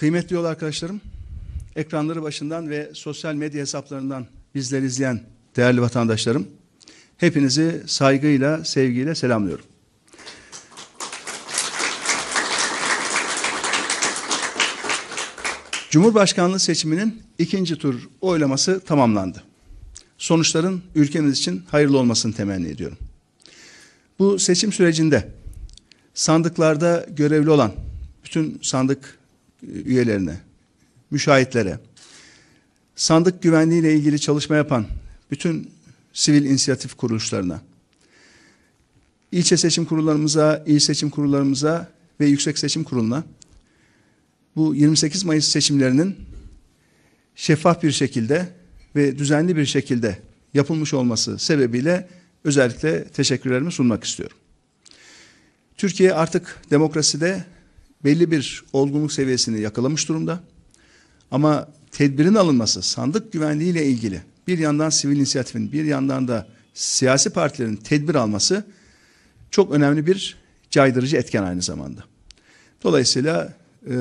Kıymetli yol arkadaşlarım, ekranları başından ve sosyal medya hesaplarından bizleri izleyen değerli vatandaşlarım, hepinizi saygıyla, sevgiyle selamlıyorum. Cumhurbaşkanlığı seçiminin ikinci tur oylaması tamamlandı. Sonuçların ülkemiz için hayırlı olmasını temenni ediyorum. Bu seçim sürecinde sandıklarda görevli olan bütün sandık üyelerine, müşahitlere, sandık güvenliği ile ilgili çalışma yapan bütün sivil inisiyatif kuruluşlarına, ilçe seçim kurullarımıza, il seçim kurullarımıza ve Yüksek Seçim Kurulu'na bu 28 Mayıs seçimlerinin şeffaf bir şekilde ve düzenli bir şekilde yapılmış olması sebebiyle özellikle teşekkürlerimi sunmak istiyorum. Türkiye artık demokraside belli bir olgunluk seviyesini yakalamış durumda. Ama tedbirin alınması sandık güvenliği ile ilgili bir yandan sivil inisiyatifin bir yandan da siyasi partilerin tedbir alması çok önemli bir caydırıcı etken aynı zamanda. Dolayısıyla e,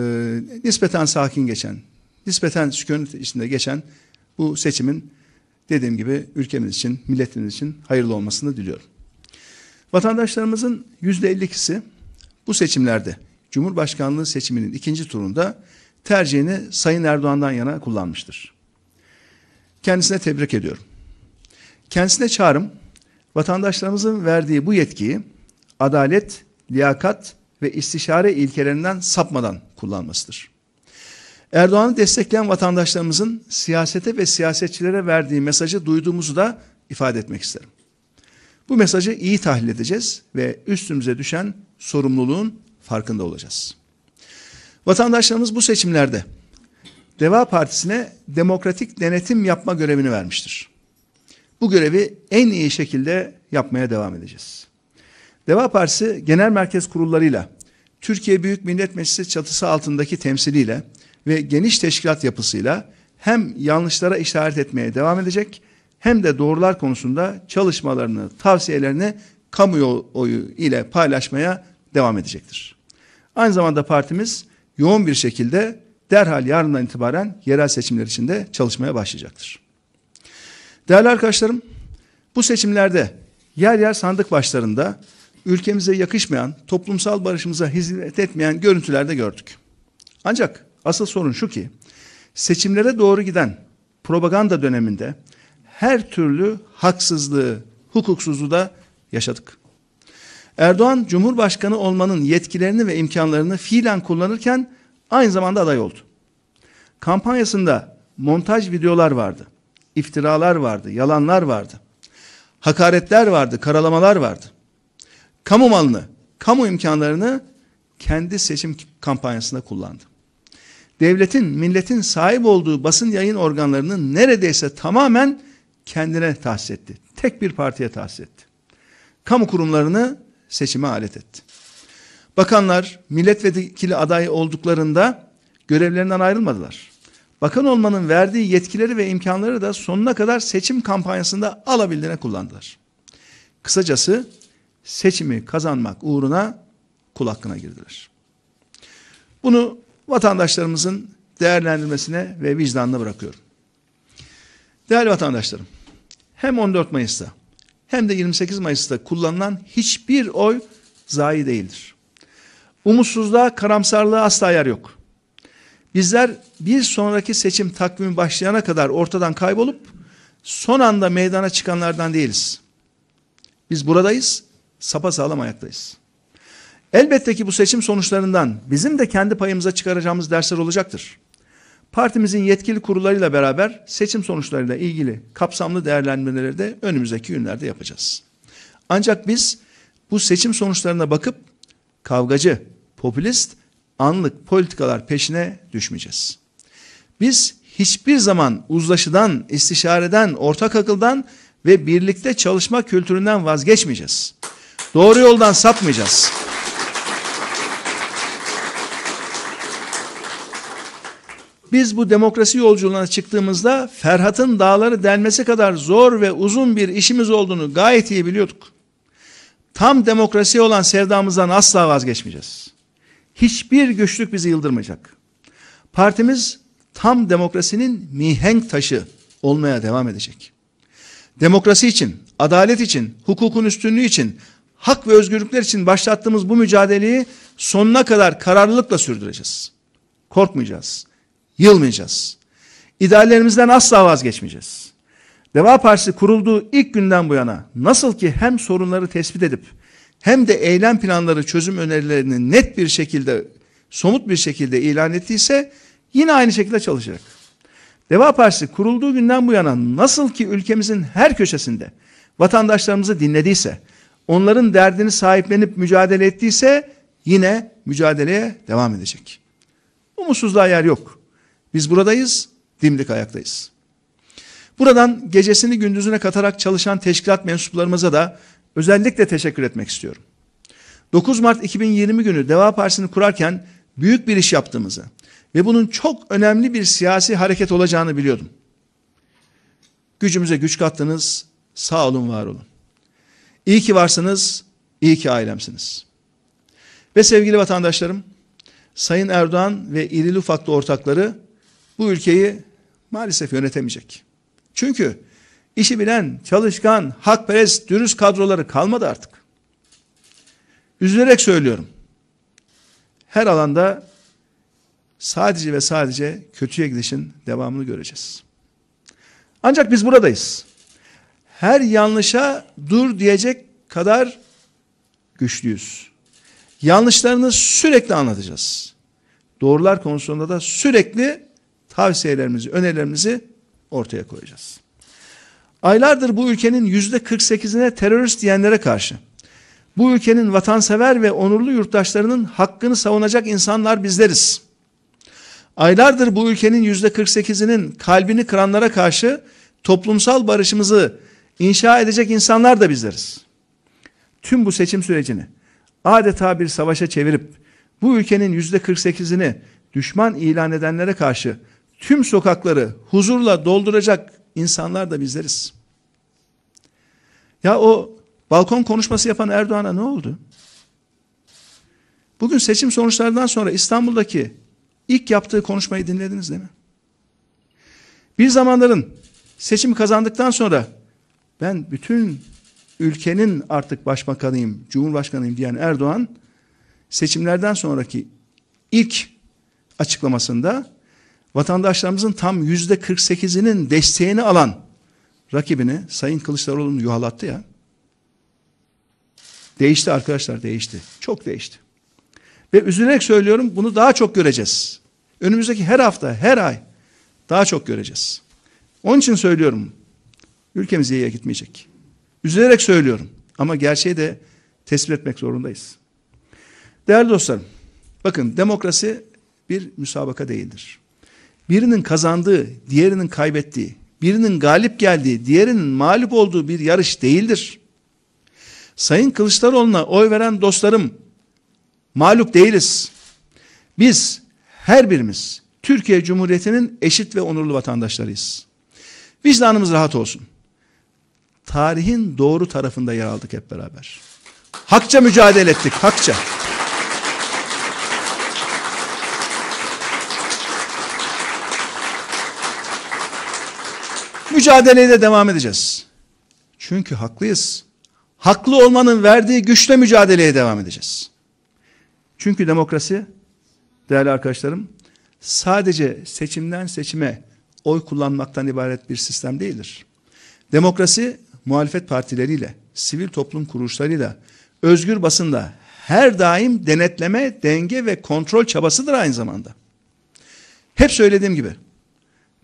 nispeten sakin geçen, nispeten sükunet içinde geçen bu seçimin dediğim gibi ülkemiz için, milletimiz için hayırlı olmasını diliyorum. Vatandaşlarımızın yüzde elli bu seçimlerde Cumhurbaşkanlığı seçiminin ikinci turunda tercihini Sayın Erdoğan'dan yana kullanmıştır. Kendisine tebrik ediyorum. Kendisine çağrım vatandaşlarımızın verdiği bu yetkiyi adalet, liyakat ve istişare ilkelerinden sapmadan kullanmasıdır. Erdoğan'ı destekleyen vatandaşlarımızın siyasete ve siyasetçilere verdiği mesajı duyduğumuzu da ifade etmek isterim. Bu mesajı iyi tahlil edeceğiz ve üstümüze düşen sorumluluğun farkında olacağız. Vatandaşlarımız bu seçimlerde Deva Partisi'ne demokratik denetim yapma görevini vermiştir. Bu görevi en iyi şekilde yapmaya devam edeceğiz. Deva Partisi genel merkez kurullarıyla, Türkiye Büyük Millet Meclisi çatısı altındaki temsiliyle ve geniş teşkilat yapısıyla hem yanlışlara işaret etmeye devam edecek hem de doğrular konusunda çalışmalarını, tavsiyelerini kamuoyu ile paylaşmaya devam edecektir. Aynı zamanda partimiz yoğun bir şekilde derhal yarından itibaren yerel seçimler için de çalışmaya başlayacaktır. Değerli arkadaşlarım, bu seçimlerde yer yer sandık başlarında ülkemize yakışmayan, toplumsal barışımıza hizmet etmeyen görüntüler de gördük. Ancak asıl sorun şu ki, seçimlere doğru giden propaganda döneminde her türlü haksızlığı, hukuksuzluğu da yaşadık. Erdoğan Cumhurbaşkanı olmanın yetkilerini ve imkanlarını fiilen kullanırken aynı zamanda aday oldu. Kampanyasında montaj videolar vardı. iftiralar vardı, yalanlar vardı. Hakaretler vardı, karalamalar vardı. Kamu malını, kamu imkanlarını kendi seçim kampanyasında kullandı. Devletin, milletin sahip olduğu basın yayın organlarının neredeyse tamamen kendine tahsis etti. Tek bir partiye tahsis etti. Kamu kurumlarını seçime alet etti. Bakanlar milletvekili adayı olduklarında görevlerinden ayrılmadılar. Bakan olmanın verdiği yetkileri ve imkanları da sonuna kadar seçim kampanyasında alabildiğine kullandılar. Kısacası seçimi kazanmak uğruna kul hakkına girdiler. Bunu vatandaşlarımızın değerlendirmesine ve vicdanına bırakıyorum. Değerli vatandaşlarım, hem 14 Mayıs'ta hem de 28 Mayıs'ta kullanılan hiçbir oy zayi değildir. Umutsuzluğa, karamsarlığa asla yer yok. Bizler bir sonraki seçim takvimi başlayana kadar ortadan kaybolup son anda meydana çıkanlardan değiliz. Biz buradayız, sapa sağlam ayaktayız. Elbette ki bu seçim sonuçlarından bizim de kendi payımıza çıkaracağımız dersler olacaktır. Partimizin yetkili kurullarıyla beraber seçim sonuçlarıyla ilgili kapsamlı değerlendirmeleri de önümüzdeki günlerde yapacağız. Ancak biz bu seçim sonuçlarına bakıp kavgacı, popülist, anlık politikalar peşine düşmeyeceğiz. Biz hiçbir zaman uzlaşıdan, istişareden, ortak akıldan ve birlikte çalışma kültüründen vazgeçmeyeceğiz. Doğru yoldan sapmayacağız. Biz bu demokrasi yolculuğuna çıktığımızda Ferhat'ın dağları delmesi kadar zor ve uzun bir işimiz olduğunu gayet iyi biliyorduk. Tam demokrasi olan sevdamızdan asla vazgeçmeyeceğiz. Hiçbir güçlük bizi yıldırmayacak. Partimiz tam demokrasinin mihenk taşı olmaya devam edecek. Demokrasi için, adalet için, hukukun üstünlüğü için, hak ve özgürlükler için başlattığımız bu mücadeleyi sonuna kadar kararlılıkla sürdüreceğiz. Korkmayacağız. Yılmayacağız. İdeallerimizden asla vazgeçmeyeceğiz. Deva Partisi kurulduğu ilk günden bu yana nasıl ki hem sorunları tespit edip hem de eylem planları çözüm önerilerini net bir şekilde somut bir şekilde ilan ettiyse yine aynı şekilde çalışacak. Deva Partisi kurulduğu günden bu yana nasıl ki ülkemizin her köşesinde vatandaşlarımızı dinlediyse, onların derdini sahiplenip mücadele ettiyse yine mücadeleye devam edecek. Umutsuzluğa yer yok. Biz buradayız, dimdik ayaktayız. Buradan gecesini gündüzüne katarak çalışan teşkilat mensuplarımıza da özellikle teşekkür etmek istiyorum. 9 Mart 2020 günü Deva Partisi'ni kurarken büyük bir iş yaptığımızı ve bunun çok önemli bir siyasi hareket olacağını biliyordum. Gücümüze güç kattınız, sağ olun, var olun. İyi ki varsınız, iyi ki ailemsiniz. Ve sevgili vatandaşlarım, Sayın Erdoğan ve irili ufaklı ortakları bu ülkeyi maalesef yönetemeyecek. Çünkü işi bilen, çalışkan, hakperest, dürüst kadroları kalmadı artık. Üzülerek söylüyorum. Her alanda sadece ve sadece kötüye gidişin devamını göreceğiz. Ancak biz buradayız. Her yanlışa dur diyecek kadar güçlüyüz. Yanlışlarını sürekli anlatacağız. Doğrular konusunda da sürekli tavsiyelerimizi, önerilerimizi ortaya koyacağız. Aylardır bu ülkenin yüzde 48'ine terörist diyenlere karşı bu ülkenin vatansever ve onurlu yurttaşlarının hakkını savunacak insanlar bizleriz. Aylardır bu ülkenin yüzde 48'inin kalbini kıranlara karşı toplumsal barışımızı inşa edecek insanlar da bizleriz. Tüm bu seçim sürecini adeta bir savaşa çevirip bu ülkenin yüzde 48'ini düşman ilan edenlere karşı tüm sokakları huzurla dolduracak insanlar da bizleriz. Ya o balkon konuşması yapan Erdoğan'a ne oldu? Bugün seçim sonuçlarından sonra İstanbul'daki ilk yaptığı konuşmayı dinlediniz değil mi? Bir zamanların seçim kazandıktan sonra ben bütün ülkenin artık başbakanıyım, cumhurbaşkanıyım diyen Erdoğan seçimlerden sonraki ilk açıklamasında vatandaşlarımızın tam yüzde 48'inin desteğini alan rakibini Sayın Kılıçdaroğlu'nu yuhalattı ya. Değişti arkadaşlar değişti. Çok değişti. Ve üzülerek söylüyorum bunu daha çok göreceğiz. Önümüzdeki her hafta, her ay daha çok göreceğiz. Onun için söylüyorum. Ülkemiz iyiye gitmeyecek. Üzülerek söylüyorum. Ama gerçeği de tespit etmek zorundayız. Değerli dostlarım, bakın demokrasi bir müsabaka değildir birinin kazandığı, diğerinin kaybettiği, birinin galip geldiği, diğerinin mağlup olduğu bir yarış değildir. Sayın Kılıçdaroğlu'na oy veren dostlarım, mağlup değiliz. Biz her birimiz Türkiye Cumhuriyeti'nin eşit ve onurlu vatandaşlarıyız. Vicdanımız rahat olsun. Tarihin doğru tarafında yer aldık hep beraber. Hakça mücadele ettik, hakça. mücadeleye de devam edeceğiz. Çünkü haklıyız. Haklı olmanın verdiği güçle mücadeleye devam edeceğiz. Çünkü demokrasi değerli arkadaşlarım sadece seçimden seçime oy kullanmaktan ibaret bir sistem değildir. Demokrasi muhalefet partileriyle, sivil toplum kuruluşlarıyla, özgür basında her daim denetleme, denge ve kontrol çabasıdır aynı zamanda. Hep söylediğim gibi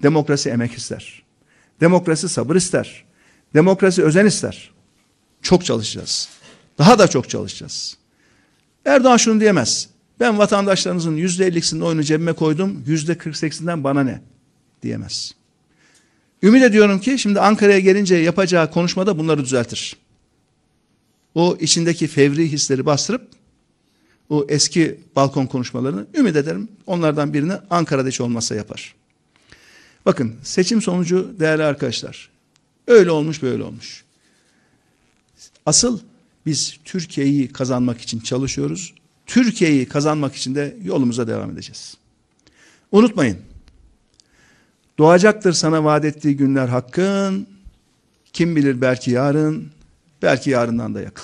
demokrasi emek ister. Demokrasi sabır ister. Demokrasi özen ister. Çok çalışacağız. Daha da çok çalışacağız. Erdoğan şunu diyemez. Ben vatandaşlarınızın yüzde ellisinin oyunu cebime koydum. Yüzde kırk sekizinden bana ne? Diyemez. Ümit ediyorum ki şimdi Ankara'ya gelince yapacağı konuşmada bunları düzeltir. O içindeki fevri hisleri bastırıp o eski balkon konuşmalarını ümit ederim. Onlardan birini Ankara'da hiç olmazsa yapar. Bakın seçim sonucu değerli arkadaşlar. Öyle olmuş böyle olmuş. Asıl biz Türkiye'yi kazanmak için çalışıyoruz. Türkiye'yi kazanmak için de yolumuza devam edeceğiz. Unutmayın. Doğacaktır sana vaat ettiği günler hakkın. Kim bilir belki yarın, belki yarından da yakın.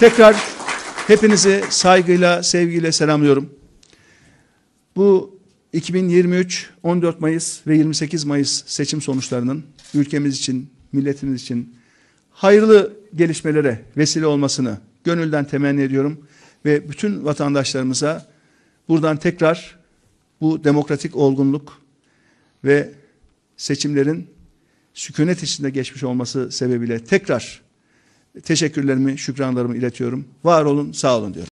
Tekrar hepinizi saygıyla, sevgiyle selamlıyorum. Bu 2023 14 Mayıs ve 28 Mayıs seçim sonuçlarının ülkemiz için, milletimiz için hayırlı gelişmelere vesile olmasını gönülden temenni ediyorum ve bütün vatandaşlarımıza buradan tekrar bu demokratik olgunluk ve seçimlerin sükunet içinde geçmiş olması sebebiyle tekrar teşekkürlerimi, şükranlarımı iletiyorum. Var olun, sağ olun diyorum.